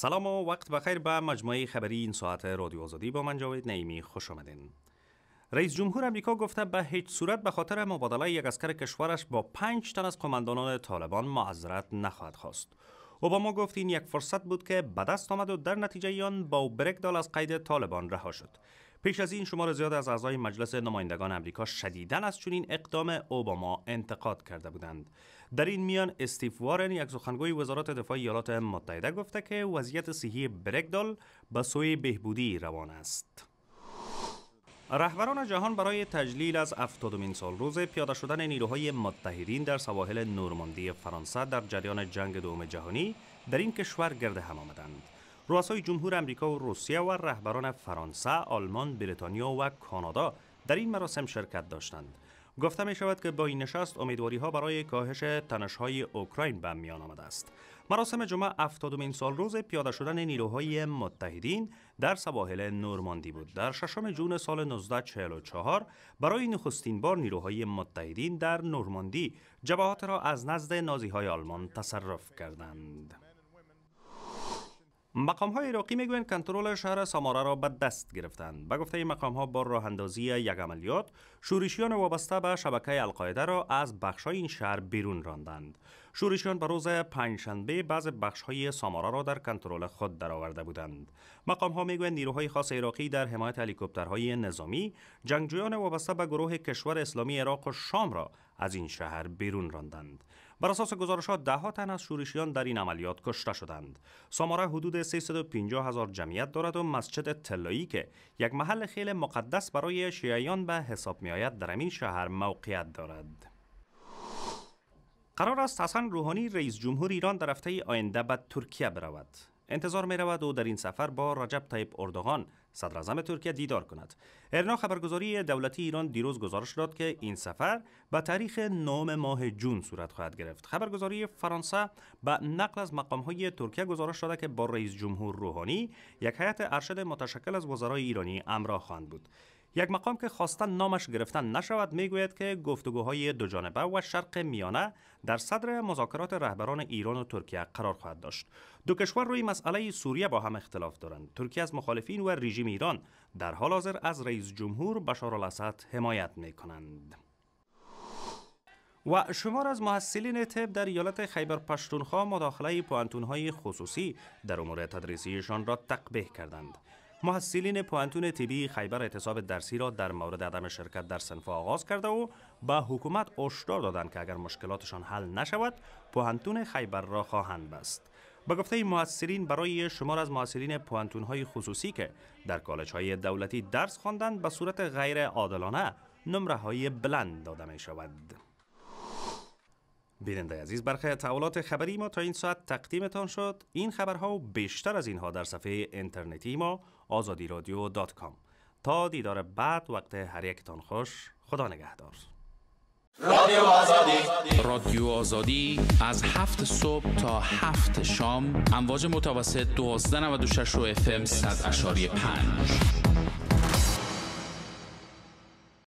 سلام و وقت بخیر به مجموعه خبری این ساعت رادیو آزادی با من جاوید نعیمی خوش آمدین رئیس جمهور امریکا گفته به هیچ صورت به خاطر مبادله یک اسکر کشورش با پنج تن از کماندانان طالبان معذرت نخواهد خواست اوباما گفت این یک فرصت بود که به دست آمد و در نتیجه آن با برکدال از قید طالبان رها شد پیش از این شمار زیاد از اعضای مجلس نمایندگان امریکا شدیداً از چنین اقدام اوباما انتقاد کرده بودند در این میان استیف وارن یک سخنگوی وزارت دفاع ایالات متحده گفته که وضعیت صحی برگدال به سوی بهبودی روان است رهبران جهان برای تجلیل از 70 سال روز پیاده شدن نیروهای متحدین در سواحل نورماندی فرانسه در جریان جنگ دوم جهانی در این کشور گرد هم آمدند. رؤسای جمهور امریکا و روسیه و رهبران فرانسه، آلمان، بریتانیا و کانادا در این مراسم شرکت داشتند. گفته می شود که با این نشست امیدواری ها برای کاهش تنش های اوکراین به میان آمده است. مراسم جمعه 70 سال روز پیاده شدن نیروهای متحدین در سواحل نورماندی بود. در ششم جون سال 1944 برای نخستین بار نیروهای متحدین در نورماندی جبهات را از نزد نازی های آلمان تصرف کردند. مقام های عراقی میگویند کنترل شهر سامارا را به دست گرفتند به گفته مقام ها با راه اندازی یک عملیات شورشیان وابسته به شبکه القاعده را از بخش های این شهر بیرون راندند شورشیان به روز پنجشنبه بعض بخش های سامارا را در کنترل خود درآورده بودند مقام ها نیروهای خاص عراقی در حمایت هلیکوپترهای نظامی جنگجویان وابسته به گروه کشور اسلامی عراق و شام را از این شهر بیرون راندند بر اساس گزارشات ده تن از شورشیان در این عملیات کشته شدند سامارا حدود 350 هزار جمعیت دارد و مسجد طلایی که یک محل خیلی مقدس برای شیعیان به حساب می آید در این شهر موقعیت دارد قرار است حسن روحانی رئیس جمهور ایران در هفته آینده به ترکیه برود انتظار می رود او در این سفر با رجب طیب اردوغان صدر ترکیه دیدار کند ارنا خبرگزاری دولتی ایران دیروز گزارش داد که این سفر به تاریخ نام ماه جون صورت خواهد گرفت خبرگزاری فرانسه به نقل از مقام های ترکیه گزارش داده که با رئیس جمهور روحانی یک هیئت ارشد متشکل از وزرای ایرانی همراه خواهند بود یک مقام که خواستن نامش گرفتن نشود میگوید که گفتگوهای دوجانبه و شرق میانه در صدر مذاکرات رهبران ایران و ترکیه قرار خواهد داشت دو کشور روی مسئله سوریه با هم اختلاف دارند ترکیه از مخالفین و رژیم ایران در حال حاضر از رئیس جمهور بشار الاسد حمایت می کنند. و شمار از محصلین طب در ایالت خیبر پشتونخوا مداخله پوانتونهای خصوصی در امور تدریسیشان را تقبیه کردند. محصلین پوانتون تیبی خیبر اعتصاب درسی را در مورد عدم شرکت در سنف آغاز کرده و به حکومت هشدار دادند که اگر مشکلاتشان حل نشود پوانتون خیبر را خواهند بست به گفته محصلین برای شمار از محصلین پوانتون های خصوصی که در کالج های دولتی درس خواندند به صورت غیر عادلانه نمره های بلند داده می شود بیننده عزیز برخی تحولات خبری ما تا این ساعت تقدیمتان شد این خبرها و بیشتر از اینها در صفحه اینترنتی ما آزادی رادیو دات کام تا دیدار بعد وقت هر یکتان خوش خدا نگهدار رادیو آزادی رادیو آزادی از هفت صبح تا هفت شام امواج متوسط 1296 و اف رو افم 100.5